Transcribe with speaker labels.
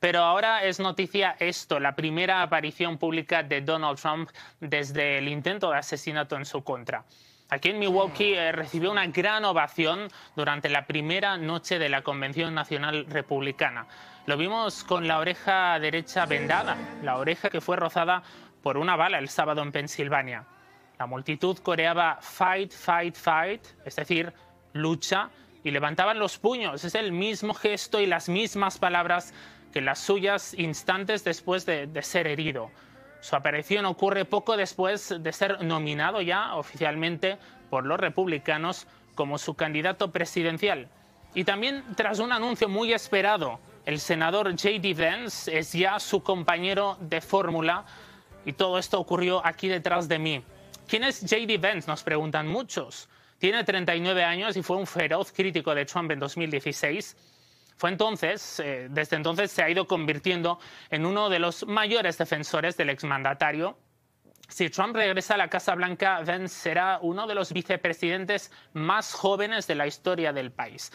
Speaker 1: Pero ahora es noticia esto, la primera aparición pública de Donald Trump desde el intento de asesinato en su contra. Aquí en Milwaukee eh, recibió una gran ovación durante la primera noche de la Convención Nacional Republicana. Lo vimos con la oreja derecha vendada, la oreja que fue rozada por una bala el sábado en Pensilvania. La multitud coreaba fight, fight, fight, es decir, lucha, y levantaban los puños. Es el mismo gesto y las mismas palabras que las suyas instantes después de, de ser herido. Su aparición ocurre poco después de ser nominado ya oficialmente por los republicanos como su candidato presidencial. Y también tras un anuncio muy esperado, el senador J.D. Vance es ya su compañero de fórmula y todo esto ocurrió aquí detrás de mí. ¿Quién es J.D. Vance? Nos preguntan muchos. Tiene 39 años y fue un feroz crítico de Trump en 2016 fue entonces, eh, desde entonces se ha ido convirtiendo en uno de los mayores defensores del exmandatario si Trump regresa a la Casa Blanca, Vance será uno de los vicepresidentes más jóvenes de la historia del país.